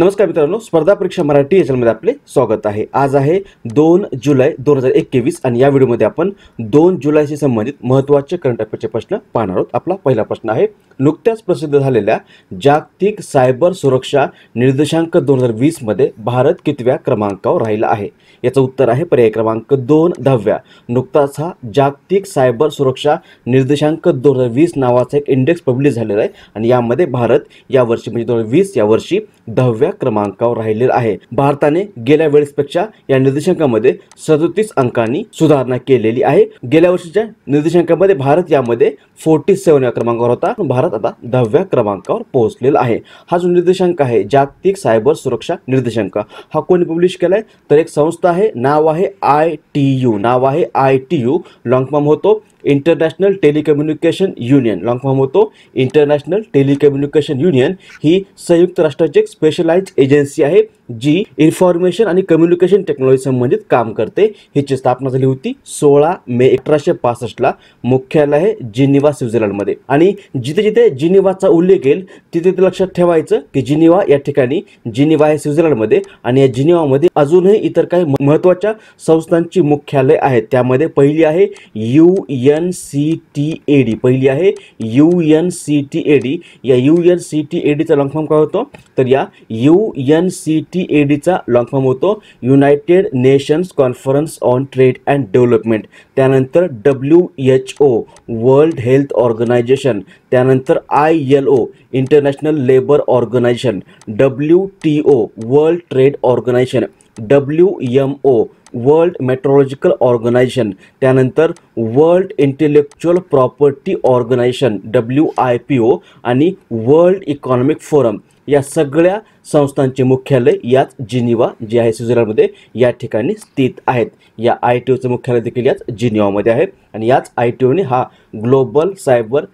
नमस्कार मित्रांनो स्पर्धा परीक्षा मराठी याच्यामध्ये आपले स्वागत आहे आज आहे दोन जुलै दोन हजार एकवीस आणि या व्हिडिओमध्ये आपण दोन जुलैशी संबंधित महत्त्वाचे करंट अफेअरचे प्रश्न पाहणार आहोत आपला पहिला प्रश्न आहे नुकत्याच प्रसिद्ध झालेल्या जागतिक सायबर सुरक्षा निर्देशांक दोन हजार वीसमध्ये भारत कितव्या क्रमांकावर राहिला आहे याचं उत्तर आहे पर्याय क्रमांक दोन दहाव्या नुकताच हा जागतिक सायबर सुरक्षा निर्देशांक दोन हजार वीस नावाचा एक इंडेक्स पब्लिश झालेला आहे आणि यामध्ये भारत या वर्षी म्हणजे दोन हजार वीस वर्षी दहाव्या क्रमांकावर राहिले आहे भारताने गेल्या वेळेसपेक्षा या निर्देशांकामध्ये सदतीस अंकांनी सुधारणा केलेली आहे गेल्या वर्षीच्या निर्देशांकामध्ये भारत यामध्ये फोर्टी सेव्हन या क्रमांकावर होता भारत आता दहाव्या क्रमांकावर पोहोचलेला आहे हा जो निर्देशांक आहे जागतिक सायबर सुरक्षा निर्देशांक हा कोणी पब्लिश केलाय तर एक संस्था आहे नाव आहे आय टी यू नाव आहे आय टी यू लॉंग होतो international telecommunication union long form होतो इंटरनॅशनल टेलिकम्युनिकेशन युनियन ही संयुक्त राष्ट्राची एक स्पेशलाइज एजन्सी आहे जी इन्फॉर्मेशन आणि कम्युनिकेशन टेक्नॉलॉजी संबंधित काम करते हिची स्थापना झाली होती सोळा मे अठराशे पासष्टला मुख्यालय आहे जिनिवा स्वित्झर्लंडमध्ये आणि जिथे जिथे जिनिवाचा उल्लेख येईल तिथे ते लक्षात ठेवायचं की जिनिवा या ठिकाणी जिनिवा आहे स्वित्झर्लंडमध्ये आणि या जिनिवामध्ये अजूनही इतर काही महत्त्वाच्या संस्थांची मुख्यालय आहेत त्यामध्ये पहिली आहे U N C T A D पहिली आहे U N C T A D या U N C T A डीचा लॉंग फॉर्म काय होतो तर या U N C T T A डीचा लॉन्ग फॉर्म होतो United Nations conference on trade and development त्यानंतर W H O world health organisation त्यानंतर I L O international labour organisation W T O world trade organisation W M O world meteorological organisation त्यानंतर world intellectual property organisation W I P O आणि world economic forum या सगळ्या संस्थांचे मुख्यालय याच Geneva जे आहे स्वित्झर्लंडमध्ये या ठिकाणी स्थित आहेत या आय टी ओचं मुख्यालय देखील याच जिनिवामध्ये आहे आणि याच आय टी ओने हा global cyber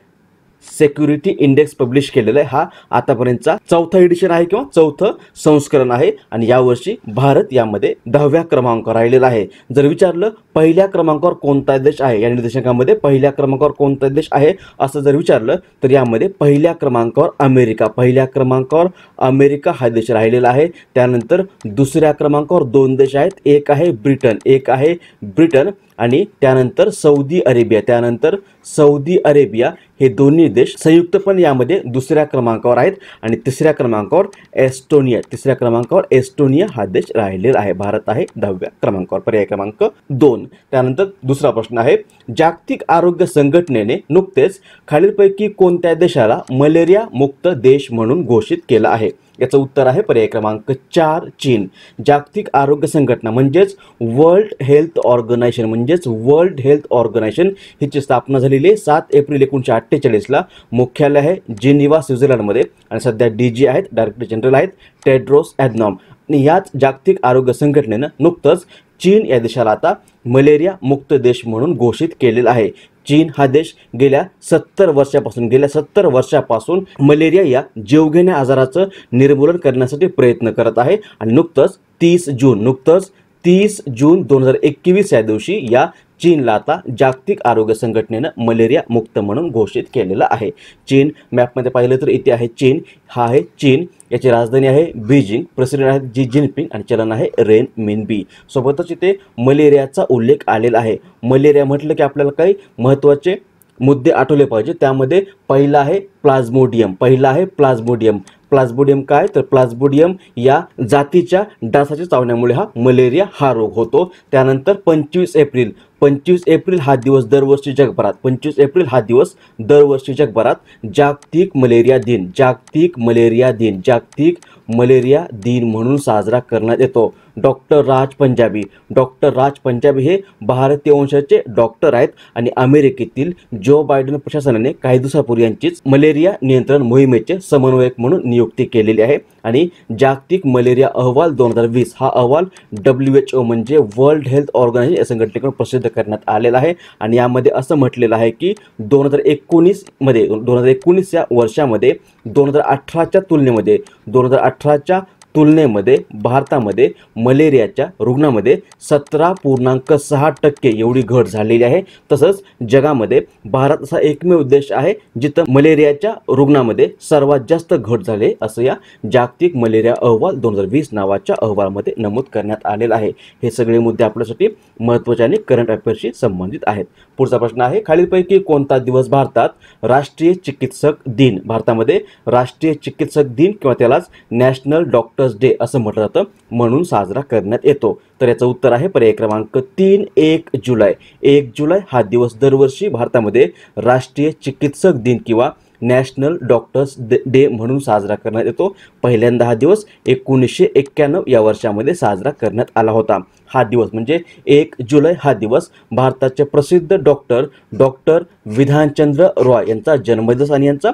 security index publish केलेला आहे हा आतापर्यंतचा चौथा एडिशन आहे किंवा चौथं संस्करण आहे आणि यावर्षी भारत यामध्ये दहाव्या क्रमांकावर राहिलेला आहे जर विचारलं पहिल्या क्रमांकावर कोणता देश आहे या निर्देशकामध्ये पहिल्या क्रमांकावर कोणता देश आहे असं जर विचारलं तर यामध्ये पहिल्या क्रमांकावर अमेरिका पहिल्या क्रमांकावर अमेरिका हा देश राहिलेला आहे त्यानंतर दुसऱ्या क्रमांकावर दोन देश आहेत एक आहे ब्रिटन एक आहे ब्रिटन आणि त्यानंतर सौदी अरेबिया त्यानंतर सौदी अरेबिया हे दोन्ही देश संयुक्तपणे यामध्ये दुसऱ्या क्रमांकावर आहेत आणि तिसऱ्या क्रमांकावर एस्टोनिया तिसऱ्या क्रमांकावर एस्टोनिया हा देश राहिलेला आहे भारत आहे दहाव्या क्रमांकावर पर्याय क्रमांक दोन त्यानंतर दुसरा प्रश्न आहे जागतिक आरोग्य संघटनेने नुकतेच खालीलपैकी कोणत्या देशाला मलेरिया मुक्त देश म्हणून घोषित केला आहे याचं उत्तर आहे पर्याय क्रमांक चार चीन जागतिक आरोग्य संघटना म्हणजेच वर्ल्ड हेल्थ ऑर्गनायझेशन म्हणजेच वर्ल्ड हेल्थ ऑर्गनायझेशन हिची स्थापना झालेली आहे सात एप्रिल एकोणीसशे अठ्ठेचाळीसला मुख्यालय आहे जिनिवा स्वित्झर्लंडमध्ये आणि सध्या डी जी आहेत डायरेक्टर जनरल आहेत टेड्रोस ॲदनॉम आणि याच जागतिक आरोग्य संघटनेनं नुकतंच चीन या देशाला आता मलेरिया मुक्त देश म्हणून घोषित केलेला आहे चीन हा देश गेल्या सत्तर वर्षापासून गेल्या सत्तर वर्षापासून मलेरिया या जीवघेण्या आजाराचं निर्मूलन करण्यासाठी प्रयत्न करत आहे आणि नुकतंच तीस जून नुकतंच तीस जून दोन हजार एकवीस या दिवशी या चीनला आता जागतिक आरोग्य संघटनेनं मलेरिया मुक्त म्हणून घोषित केलेलं आहे चीन मॅपमध्ये पाहिलं तर इथे आहे चीन हा आहे चीन याची राजधानी आहे बीजिंग प्रेसिडेंट आहे जी जिनपिंग आणि चलन आहे रेन बी सोबतच इथे मलेरियाचा उल्लेख आलेला आहे मलेरिया म्हटलं की आपल्याला काही महत्त्वाचे मुद्दे आठवले पाहिजे त्यामध्ये पहिला आहे प्लाझ्मोडियम पहिला आहे प्लाझ्मोडियम प्लाझ्मोडियम काय तर प्लाझ्मोडियम या जातीच्या डासाच्या चावण्यामुळे हा मलेरिया हा रोग होतो त्यानंतर पंचवीस एप्रिल पंचवीस एप्रिल हा दिवस दरवर्षी जगभरात पंचवीस एप्रिल हा दिवस दरवर्षी जगभरात जागतिक मलेरिया दिन जागतिक मलेरिया दिन जागतिक मलेरिया दिन म्हणून साजरा करण्यात येतो डॉक्टर राज पंजाबी डॉक्टर राज पंजाबी हे भारतीय वंशाचे डॉक्टर आहेत आणि अमेरिकेतील जो बायडन प्रशासनाने काही दिवसापूर्वी यांचीच मलेरिया नियंत्रण मोहिमेचे समन्वयक म्हणून नियुक्ती केलेली आहे आणि जागतिक मलेरिया अहवाल दोन हजार वीस हा अहवाल डब्ल्यू एच ओ म्हणजे वर्ल्ड हेल्थ ऑर्गनायझेशन या संघटनेकडून प्रसिद्ध करण्यात आलेला आहे आणि यामध्ये असं म्हटलेलं आहे की दोन हजार एकोणीसमध्ये दोन हजार एकोणीस या वर्षामध्ये दोन हजार अठराच्या तुलनेमध्ये दोन हजार अठराच्या तुलनेमध्ये भारतामध्ये मलेरियाच्या रुग्णामध्ये सतरा पूर्णांक सहा टक्के एवढी घट झालेली आहे तसंच जगामध्ये भारत असा एकमेव देश आहे जिथं मलेरियाच्या रुग्णामध्ये सर्वात जास्त घट झाले असं या जागतिक मलेरिया अहवाल दोन हजार वीस नावाच्या अहवालामध्ये नमूद करण्यात आलेला आहे हे सगळे मुद्दे आपल्यासाठी महत्त्वाचे आणि करंट अफेअर्सशी संबंधित आहेत पुढचा प्रश्न आहे खालीलपैकी कोणता दिवस भारतात राष्ट्रीय चिकित्सक दिन भारतामध्ये राष्ट्रीय चिकित्सक दिन किंवा त्यालाच नॅशनल डॉक्टर वर्कर्स डे असं म्हटलं जातं म्हणून साजरा करण्यात येतो तर याचं उत्तर आहे पर्याय क्रमांक तीन एक जुलै एक जुलै हा दिवस दरवर्षी भारतामध्ये राष्ट्रीय चिकित्सक दिन किंवा नॅशनल डॉक्टर्स डे म्हणून साजरा करण्यात येतो पहिल्यांदा हा दिवस एकोणीसशे एक्क्याण्णव या वर्षामध्ये साजरा करण्यात आला होता हा दिवस म्हणजे एक जुलै हा दिवस भारताचे प्रसिद्ध डॉक्टर डॉक्टर विधानचंद्र रॉय यांचा जन्मदिवस आणि यांचा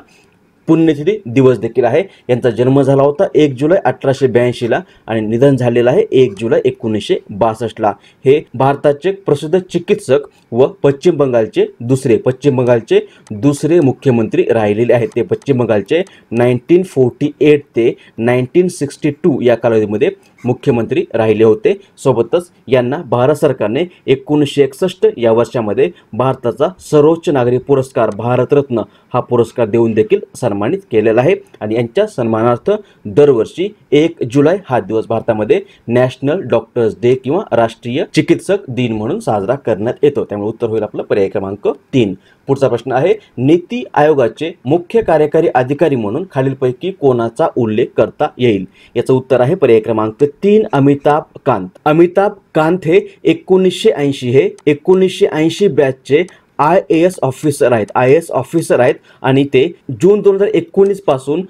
पुण्यतिथी दिवस देखील आहे यांचा जन्म झाला होता एक जुलै अठराशे ब्याऐंशीला आणि निधन झालेलं आहे एक जुलै एकोणीसशे बासष्टला हे भारताचे प्रसिद्ध चिकित्सक व पश्चिम बंगालचे दुसरे पश्चिम बंगालचे दुसरे मुख्यमंत्री राहिलेले आहेत ते पश्चिम बंगालचे नाईन्टीन फोर्टी एट ते नाईन्टीन सिक्स्टी टू या कालावधीमध्ये मुख्यमंत्री राहिले होते सोबतच यांना भारत सरकारने एकोणीसशे एकसष्ट या वर्षामध्ये भारताचा सर्वोच्च नागरी पुरस्कार भारतरत्न हा पुरस्कार देऊन देखील सन्मानित केलेला आहे आणि यांच्या सन्मानार्थ दरवर्षी एक जुलै हा दिवस भारतामध्ये नॅशनल डॉक्टर्स डे किंवा राष्ट्रीय चिकित्सक दिन म्हणून साजरा करण्यात येतो त्यामुळे उत्तर होईल आपला पर्याय क्रमांक तीन पुढचा प्रश्न आहे नीती आयोगाचे मुख्य कार्यकारी अधिकारी म्हणून खालीलपैकी कोणाचा उल्लेख करता येईल याचं उत्तर आहे पर्याय क्रमांक तीन अमिताभ कांत अमिताभ कांत हे एकोणीसशे ऐंशी हे एकोणीसशे ऐंशी चे आय ए एस ऑफिसर आहेत आय एस ऑफिसर आहेत आणि ते जून दोन हजार एकोणीस पासून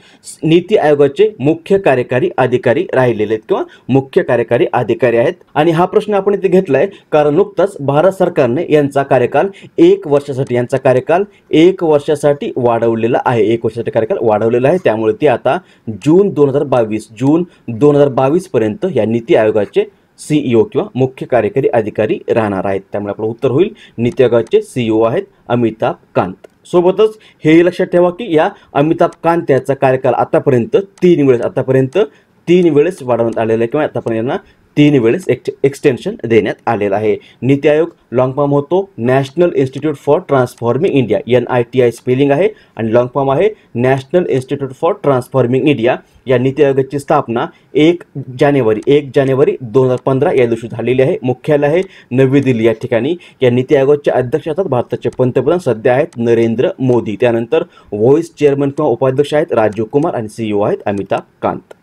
नीती आयोगाचे मुख्य कार्यकारी अधिकारी राहिलेले आहेत किंवा मुख्य कार्यकारी अधिकारी आहेत आणि हा प्रश्न आपण इथे घेतलाय कारण नुकताच भारत सरकारने यांचा कार्यकाल एक वर्षासाठी यांचा कार्यकाल एक वर्षासाठी वाढवलेला आहे एक वर्षासाठी कार्यकाल वाढवलेला आहे त्यामुळे ते आता जून दोन हजार बावीस जून दोन हजार बावीस पर्यंत या नीती आयोगाचे सीईओ किंवा मुख्य कार्यकारी अधिकारी राहणार आहेत त्यामुळे आपलं उत्तर होईल नित्यागाचे सीईओ आहेत अमिताभ कांत सोबतच हेही लक्षात ठेवा की या अमिताभ कांत याचा कार्यकाल आतापर्यंत तीन वेळेस आतापर्यंत तीन वेळेस वाढवण्यात आलेला आहे किंवा आतापर्यंत तीन वेळेस एक्सटेन्शन देण्यात आलेलं आहे नीती आयोग लाँग फार्म होतो national institute for transforming India N I T I spelling आहे आणि लॉंग फार्म आहे national institute for transforming India या नीती आयोगाची स्थापना एक जानेवारी एक जानेवारी दोन हजार पंधरा या दिवशी झालेली आहे मुख्यालय आहे नवी दिल्ली या ठिकाणी या नीती आयोगाच्या अध्यक्षात भारताचे पंतप्रधान सध्या आहेत नरेंद्र मोदी त्यानंतर व्हॉईस चेअरमन किंवा उपाध्यक्ष आहेत राजीव कुमार आणि सीईओ e आहेत अमिताभ कांत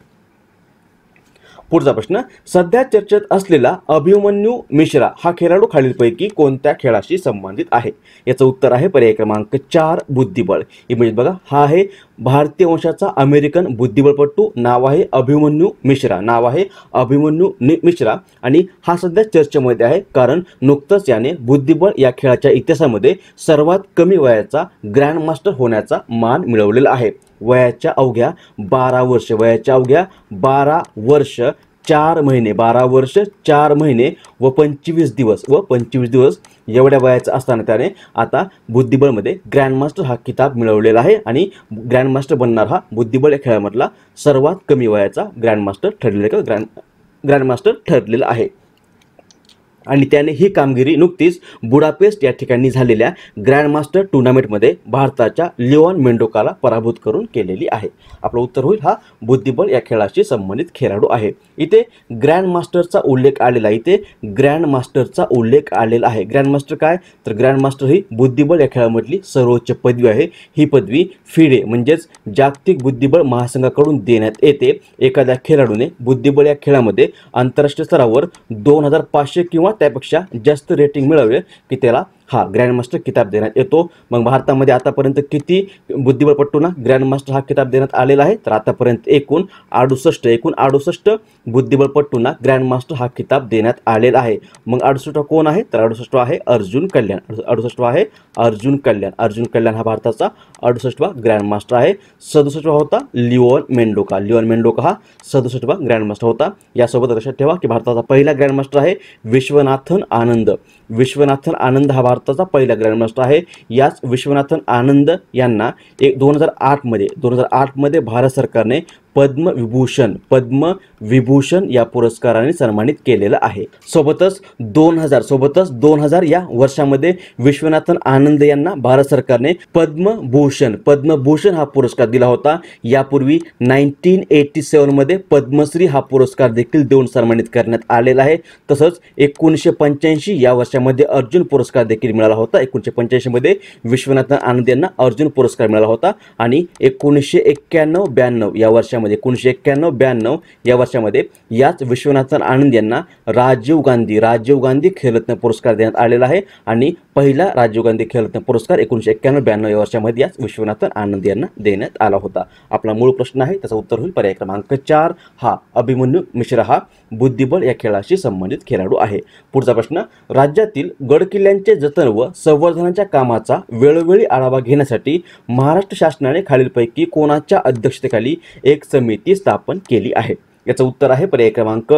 पुढचा प्रश्न सध्या चर्चेत असलेला अभिमन्यू मिश्रा हा खेळाडू खालीलपैकी कोणत्या खेळाशी संबंधित आहे याचं उत्तर आहे पर्याय क्रमांक चार बुद्धिबळ म्हणजे बघा हा आहे भारतीय वंशाचा अमेरिकन बुद्धिबळपटू नाव आहे अभिमन्यू मिश्रा नाव आहे अभिमन्यू मिश्रा आणि हा सध्या चर्चेमध्ये आहे कारण नुकतंच याने बुद्धिबळ या खेळाच्या इतिहासामध्ये सर्वात कमी वयाचा ग्रँडमास्टर होण्याचा मान मिळवलेला आहे वयाच्या अवघ्या बारा वर्ष वयाच्या अवघ्या बारा वर्ष चार महिने बारा वर्ष चार महिने व पंचवीस दिवस व पंचवीस दिवस एवढ्या वयाचा असताना त्याने आता बुद्धिबळमध्ये ग्रँडमास्टर हा किताब मिळवलेला आहे आणि ग्रँडमास्टर बनणार हा बुद्धिबळ या खेळामधला सर्वात कमी वयाचा ग्रँडमास्टर ठरलेला ग्रँड ग्रँडमास्टर ठरलेला आहे आणि त्याने ही कामगिरी नुकतीच बुडापेस्ट या ठिकाणी झालेल्या ग्रँडमास्टर टुर्नामेंटमध्ये भारताच्या लिओन मेंडोकाला पराभूत करून केलेली आहे आपलं उत्तर होईल हा बुद्धिबळ या खेळाशी संबंधित खेळाडू आहे इथे ग्रँडमास्टरचा उल्लेख आलेला इथे ग्रँडमास्टरचा उल्लेख आलेला आहे ग्रँडमास्टर काय तर ग्रँडमास्टर ही बुद्धिबळ या खेळामधली सर्वोच्च पदवी आहे ही पदवी फिडे म्हणजेच जागतिक बुद्धिबळ महासंघाकडून देण्यात येते एखाद्या खेळाडूने बुद्धिबळ या खेळामध्ये आंतरराष्ट्रीय स्तरावर दोन हजार पाचशे किंवा त्यापेक्षा जास्त रेटिंग मिळवले की त्याला हा ग्रँडमास्टर किताब देण्यात येतो मग भारतामध्ये आतापर्यंत किती बुद्धिबळपट्टूंना ग्रँडमास्टर हा किताब देण्यात आलेला आहे तर आतापर्यंत एकूण अडुसष्ट एकूण अडुसष्ट बुद्धिबळपट्टूंना ग्रँडमास्टर हा किताब देण्यात आलेला आहे मग अडुसष्ट कोण आहे तर अडुसष्ट आहे अर्जुन कल्याण अडुसष्ट आहे अर्जुन कल्याण अर्जुन कल्याण हा भारताचा अडुसष्टवा ग्रँडमास्टर आहे सदुसष्टवा होता लिओन मेंडोका लिओन मेंडोका हा सदुसष्टवा ग्रँडमास्टर होता यासोबत लक्षात ठेवा की भारताचा पहिला ग्रँडमास्टर आहे विश्वनाथन आनंद विश्वनाथन आनंद हा भारताचा पहिला ग्रँडमास्टर आहे याच विश्वनाथन आनंद यांना एक दोन हजार आठमध्ये दोन हजार आठमध्ये भारत सरकारने पद्मविभूषण पद्मविभूषण या पुरस्काराने सन्मानित केलेलं आहे सोबतच दोन हजार सोबतच दोन हजार या वर्षामध्ये विश्वनाथन आनंद यांना भारत सरकारने पद्मभूषण पद्मभूषण हा पुरस्कार दिला होता यापूर्वी नाईन्टीन एटी सेवनमध्ये पद्मश्री हा पुरस्कार देखील देऊन सन्मानित करण्यात आलेला आहे तसंच एकोणीसशे पंच्याऐंशी या वर्षामध्ये अर्जुन पुरस्कार देखील मिळाला होता एकोणीसशे पंच्याऐंशीमध्ये विश्वनाथन आनंद यांना अर्जुन पुरस्कार मिळाला होता आणि एकोणीसशे एक्क्याण्णव ब्याण्णव या वर्षामध्ये वर्षामध्ये एकोणीसशे एक्क्याण्णव ब्याण्णव या वर्षामध्ये याच विश्वनाथन आनंद यांना राजीव गांधी राजीव गांधी खेलरत्न पुरस्कार देण्यात आलेला आहे आणि पहिला राजीव गांधी खेलरत्न पुरस्कार एकोणीसशे एक्क्याण्णव ब्याण्णव या वर्षामध्ये याच विश्वनाथन आनंद यांना देण्यात आला होता आपला मूळ प्रश्न आहे त्याचं उत्तर होईल पर्याय क्रमांक चार हा अभिमन्यू मिश्रा हा बुद्धिबळ या खेळाशी संबंधित खेळाडू आहे पुढचा प्रश्न राज्यातील गडकिल्ल्यांचे जतन व संवर्धनाच्या कामाचा वेळोवेळी आढावा घेण्यासाठी महाराष्ट्र शासनाने खालीलपैकी कोणाच्या अध्यक्षतेखाली एक समिती स्थापन केली आहे याचं उत्तर आहे पर्याय क्रमांक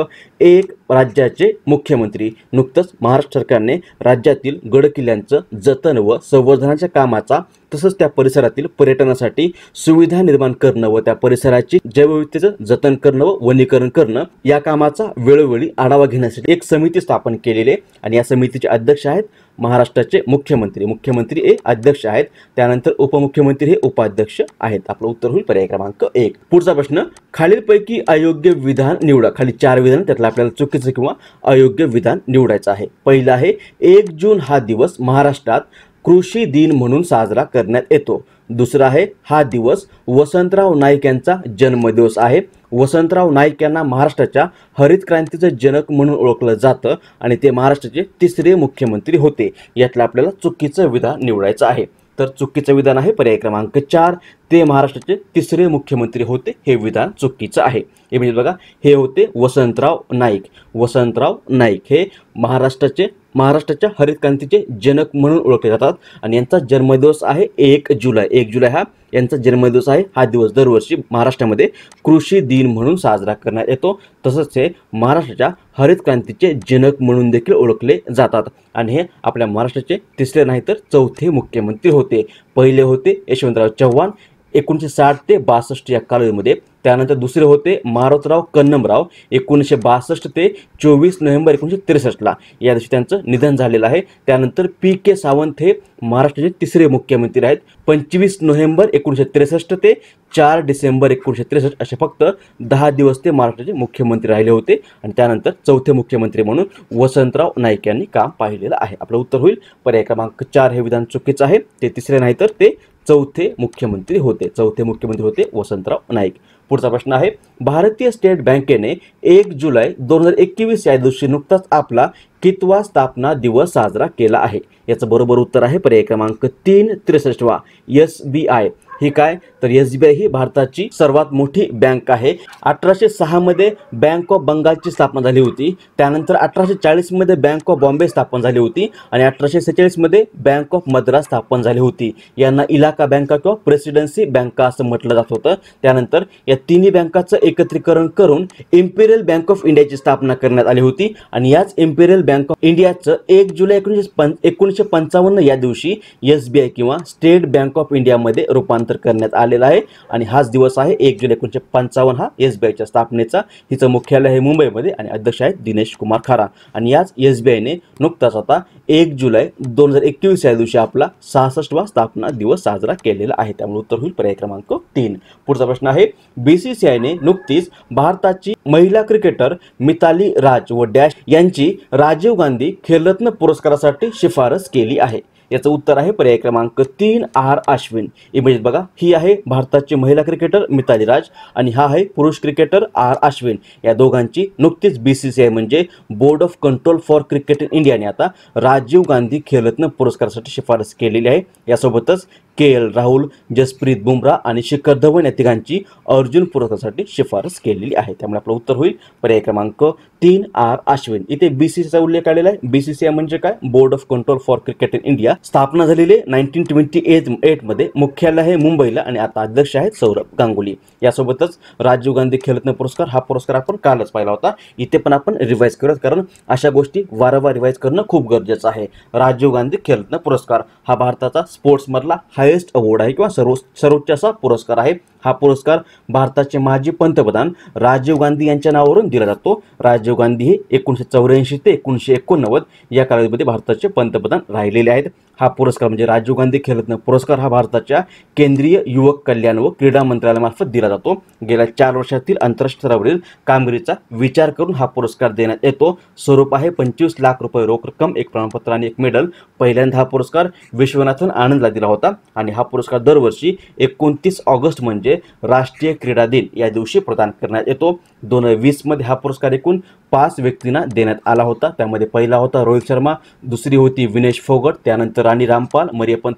एक राज्याचे मुख्यमंत्री नुकतंच महाराष्ट्र सरकारने राज्यातील गडकिल्ल्यांचं जतन व संवर्धनाच्या कामाचा तसंच त्या परिसरातील पर्यटनासाठी सुविधा निर्माण करणं व त्या परिसराची जैवविविधतेचं जतन करणं व वनीकरण करणं या कामाचा वेळोवेळी आढावा घेण्यासाठी एक समिती स्थापन केलेली आहे आणि या समितीचे अध्यक्ष आहेत महाराष्ट्राचे मुख्यमंत्री मुख्यमंत्री हे अध्यक्ष आहेत त्यानंतर उपमुख्यमंत्री हे उपाध्यक्ष आहेत आपलं उत्तर होईल पर्याय क्रमांक एक पुढचा प्रश्न खालीलपैकी अयोग्य विधान निवडा खाली चार विधान त्यातलं आपल्याला चुकीचं किंवा अयोग्य विधान निवडायचं आहे पहिलं आहे एक जून हा दिवस महाराष्ट्रात कृषी दिन म्हणून साजरा करण्यात येतो दुसरा आहे हा दिवस वसंतराव नाईक यांचा जन्मदिवस आहे वसंतराव नाईक यांना महाराष्ट्राच्या हरित क्रांतीचं जनक म्हणून ओळखलं जातं आणि ते महाराष्ट्राचे तिसरे मुख्यमंत्री होते यातलं आपल्याला चुकीचं विधान निवडायचं आहे तर चुकीचं विधान आहे पर्याय क्रमांक चार ते महाराष्ट्राचे तिसरे मुख्यमंत्री होते हे विधान चुकीचं आहे हे म्हणजे बघा हे होते वसंतराव नाईक वसंतराव नाईक हे महाराष्ट्राचे महाराष्ट्राच्या हरित क्रांतीचे जनक म्हणून ओळखले जातात आणि यांचा जन्मदिवस आहे एक जुलै एक जुलै हा यांचा जन्मदिवस आहे हा दिवस दरवर्षी महाराष्ट्रामध्ये कृषी दिन म्हणून साजरा करण्यात येतो तसंच हे महाराष्ट्राच्या हरित क्रांतीचे जनक म्हणून देखील ओळखले जातात आणि हे आपल्या महाराष्ट्राचे तिसरे नाही तर चौथे मुख्यमंत्री होते पहिले होते यशवंतराव चव्हाण एकोणीसशे साठ ते बासष्ट या कालावधीमध्ये त्यानंतर दुसरे होते मारोतराव कन्नमराव एकोणीसशे बासष्ट ते चोवीस नोव्हेंबर एकोणीसशे त्रेसष्टला या दिवशी त्यांचं निधन झालेलं आहे त्यानंतर पी के सावंत हे महाराष्ट्राचे तिसरे मुख्यमंत्री आहेत पंचवीस नोव्हेंबर एकोणीसशे त्रेसष्ट ते चार डिसेंबर एकोणीसशे त्रेसष्ट असे फक्त दहा दिवस ते महाराष्ट्राचे मुख्यमंत्री राहिले होते आणि त्यानंतर चौथे मुख्यमंत्री म्हणून वसंतराव नाईक यांनी काम पाहिलेलं आहे आपलं उत्तर होईल पर्याय क्रमांक चार हे विधान चुकीचं आहे ते तिसरे नाही तर ते चौथे मुख्यमंत्री होते चौथे मुख्यमंत्री होते वसंतराव नाईक पुढचा प्रश्न आहे भारतीय स्टेट बँकेने एक जुलै दोन हजार एकवीस या दिवशी नुकताच आपला कितवा स्थापना दिवस साजरा केला आहे याचं बरोबर उत्तर आहे पर्याय क्रमांक तीन त्रेसष्टवा एस बी आय ही काय तर एस बी आय ही भारताची सर्वात मोठी बँक आहे अठराशे मध्ये बँक ऑफ बंगालची स्थापना झाली होती त्यानंतर अठराशे मध्ये बँक ऑफ बॉम्बे स्थापन झाली होती आणि अठराशे मध्ये बँक ऑफ मद्रास स्थापन झाली होती यांना इलाका बँका किंवा प्रेसिडेन्सी बँका असं म्हटलं जात होतं त्यानंतर या तिन्ही बँकाचं एकत्रीकरण करून इम्पेरियल बँक ऑफ इंडियाची स्थापना करण्यात आली होती आणि याच इम्पेरियल बँक ऑफ इंडियाचं एक जुलै एकोणीसशे एकोणीसशे पंचावन्न या दिवशी एस बी आय किंवा स्टेट बँक ऑफ इंडियामध्ये रूपांतर रूपांतर करण्यात आलेलं आहे आणि हाच दिवस आहे एक जुलै एकोणीशे पंचावन्न हा एस बी आयच्या स्थापनेचा हिचं मुख्यालय आहे मुंबईमध्ये आणि अध्यक्ष आहेत दिनेश कुमार खारा आणि याच एस बी आयने नुकताच आता एक जुलै दोन हजार एकवीस या दिवशी आपला सहासष्टवा स्थापना दिवस साजरा केलेला आहे त्यामुळे उत्तर होईल पर्याय क्रमांक तीन पुढचा प्रश्न आहे ने नुकतीच भारताची महिला क्रिकेटर मिताली राज व डॅश यांची राजीव गांधी खेलरत्न पुरस्कारासाठी शिफारस केली आहे याचं उत्तर आहे पर्याय क्रमांक तीन आर अश्विन इमेज बघा ही आहे भारताची महिला क्रिकेटर मिताली राज आणि हा आहे पुरुष क्रिकेटर आर अश्विन या दोघांची नुकतीच बी सी सी आय म्हणजे board of control for cricket in इंडियाने आता राजीव गांधी खेलरत्न पुरस्कारासाठी शिफारस केलेली आहे यासोबतच के एल राहुल जसप्रीत बुमरा आणि शिखर धवन या तिघांची अर्जुन पुरस्कारासाठी शिफारस केलेली आहे त्यामुळे आपलं उत्तर होईल पर्याय क्रमांक तीन आर अश्विन इथे बी सी सीचा उल्लेख आलेला आहे बी सी सी आय म्हणजे काय board of control for cricket in India स्थापना झालेली नाईन्टीन ट्वेंटी एट एटमध्ये मुख्यालय आहे मुंबईला आणि आता अध्यक्ष आहेत सौरभ गांगुली यासोबतच राजीव गांधी खेळरत्न पुरस्कार हा पुरस्कार आपण कालच पाहिला होता इथे पण आपण रिवाईज करत कारण अशा गोष्टी वारंवार रिवाईज करणं खूप गरजेचं आहे राजीव गांधी खेळरत्न पुरस्कार हा भारताचा स्पोर्ट्समधला हायेस्ट अवॉर्ड आहे किंवा सर्व सर्वोच्च असा पुरस्कार आहे हा पुरस्कार भारताचे माजी पंतप्रधान राजीव गांधी यांच्या नावावरून दिला जातो राजीव गांधी हे एकोणीसशे चौऱ्याऐंशी ते एकोणीसशे एकोणनव्वद या कालावधीमध्ये भारताचे पंतप्रधान राहिलेले आहेत हा पुरस्कार म्हणजे राजीव गांधी खेलरत्न पुरस्कार हा भारताच्या केंद्रीय युवक कल्याण व क्रीडा मंत्रालयामार्फत दिला जातो गेल्या चार वर्षातील आंतरराष्ट्रीय स्तरावरील कामगिरीचा विचार करून हा पुरस्कार देण्यात येतो स्वरूप आहे पंचवीस लाख रुपये रोख रक्कम एक प्रमाणपत्र आणि एक मेडल पहिल्यांदा हा पुरस्कार विश्वनाथन आनंदला दिला होता आणि हा पुरस्कार दरवर्षी एकोणतीस ऑगस्ट म्हणजे राष्ट्रीय क्रीडा दिन या दिवशी प्रदान करण्यात येतो दोन हजार वीसमध्ये हा पुरस्कार एकूण पाच व्यक्तींना देण्यात आला होता त्यामध्ये पहिला होता रोहित शर्मा दुसरी होती विनेश फोगट त्यानंतर राणी रामपाल मरी पण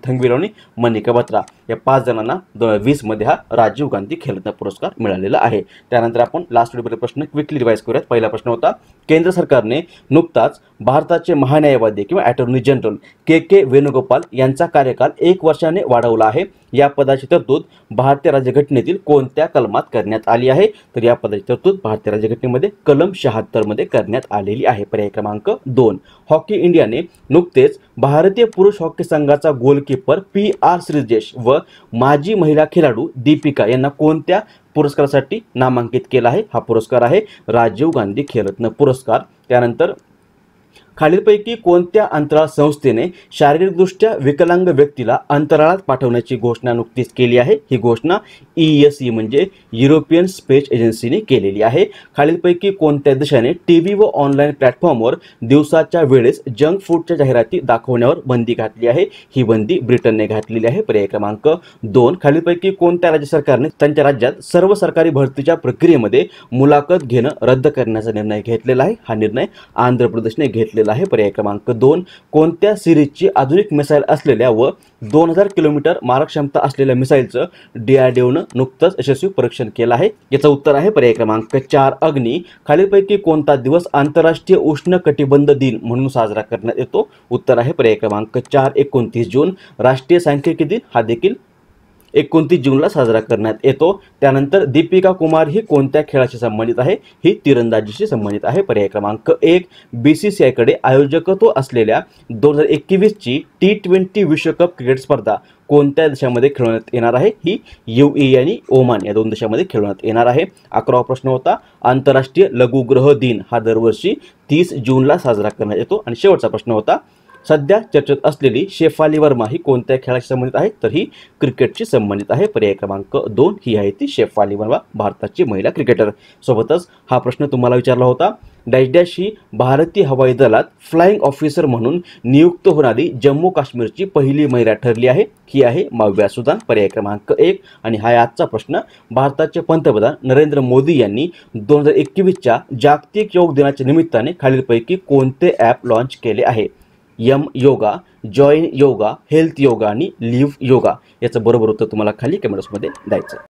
मनिका बत्रा। या पाच जणांना दोन वीसमध्ये हा राजीव गांधी खेलरत्न पुरस्कार मिळालेला आहे त्यानंतर आपण लास्ट व्हिडिओ प्रश्न क्विकली रिवाईज करूयात पहिला प्रश्न होता केंद्र सरकारने नुकताच भारताचे महान्यायवादी किंवा attorney general K K Venugopal यांचा कार्यकाल एक वर्षाने वाढवला आहे या पदाची तरतूद भारतीय राज्यघटनेतील कोणत्या कलमात करण्यात आली आहे तर या पदाची तरतूद भारतीय राज्यघटनेमध्ये कलम शहात्तरमध्ये करण्यात आलेली आहे पर्याय क्रमांक दोन हॉकी इंडियाने नुकतेच भारतीय पुरुष हॉकी संघाचा गोलकीपर पी आर श्रीजेश व माजी महिला खेळाडू दीपिका यांना कोणत्या पुरस्कारासाठी नामांकित केला आहे हा पुरस्कार आहे राजीव गांधी खेलरत्न पुरस्कार त्यानंतर खालीलपैकी कोणत्या अंतराळ संस्थेने शारीरिकदृष्ट्या विकलांग व्यक्तीला अंतराळात पाठवण्याची घोषणा नुकतीच केली आहे ही घोषणा ई एस ई म्हणजे युरोपियन स्पेस एजन्सीने केलेली आहे खालीलपैकी कोणत्या देशाने टी व्ही व ऑनलाईन प्लॅटफॉर्मवर दिवसाच्या वेळेस जंक फूडच्या जाहिराती दाखवण्यावर बंदी घातली आहे ही बंदी ब्रिटनने घातलेली आहे पर्याय क्रमांक दोन खालीलपैकी कोणत्या राज्य सरकारने त्यांच्या राज्यात सर्व सरकारी भरतीच्या प्रक्रियेमध्ये मुलाखत घेणं रद्द करण्याचा निर्णय घेतलेला आहे हा निर्णय आंध्र प्रदेशने घेतलेला आहे पर्याय क्रमांक दोन कोणत्या सिरीजची आधुनिक मिसाईल असलेल्या व दोन हजार किलोमीटर मारक क्षमता असलेल्या मिसाईलचं डीआरडीओनं नुकतंच यशस्वी परीक्षण केलं आहे याचं उत्तर आहे पर्याय क्रमांक चार अग्नी खालीलपैकी कोणता दिवस आंतरराष्ट्रीय उष्ण कटिबंध दिन म्हणून साजरा करण्यात येतो उत्तर आहे पर्याय क्रमांक चार एकोणतीस जून राष्ट्रीय सांख्यिकी दिन हा देखील एकोणतीस जूनला साजरा करण्यात येतो त्यानंतर दीपिका कुमार ही कोणत्या खेळाशी संबंधित आहे ही तिरंदाजीशी संबंधित आहे पर्याय क्रमांक एक बी सी सी आयकडे आयोजकत्व असलेल्या दोन हजार एकवीसची टी ट्वेंटी विश्वकप क्रिकेट स्पर्धा कोणत्या देशामध्ये खेळवण्यात येणार आहे ही यू ए आणि ओमान या दोन देशामध्ये खेळवण्यात येणार आहे अकरावा प्रश्न होता आंतरराष्ट्रीय लघुग्रह दिन हा दरवर्षी तीस जूनला साजरा करण्यात येतो आणि शेवटचा प्रश्न होता सध्या चर्चेत असलेली शेफाली वर्मा ही कोणत्या खेळाशी संबंधित आहे तर ही क्रिकेटशी संबंधित आहे पर्याय क्रमांक दोन ही आहे ती शेफाली वर्मा भारताची महिला क्रिकेटर सोबतच हा प्रश्न तुम्हाला विचारला होता डॅश डॅश ही भारतीय हवाई दलात फ्लाइंग ऑफिसर म्हणून नियुक्त होणारी जम्मू काश्मीरची पहिली महिला ठरली आहे ही आहे माव्या सुदान पर्याय क्रमांक एक आणि हा आजचा प्रश्न भारताचे पंतप्रधान नरेंद्र मोदी यांनी दोन हजार एकवीसच्या जागतिक योग दिनाच्या निमित्ताने खालीलपैकी कोणते ॲप लॉन्च केले आहे M yoga join yoga health yoga आणि लिव्ह योगा याचं बरोबर उत्तर तुम्हाला खाली कमेंट्समध्ये द्यायचं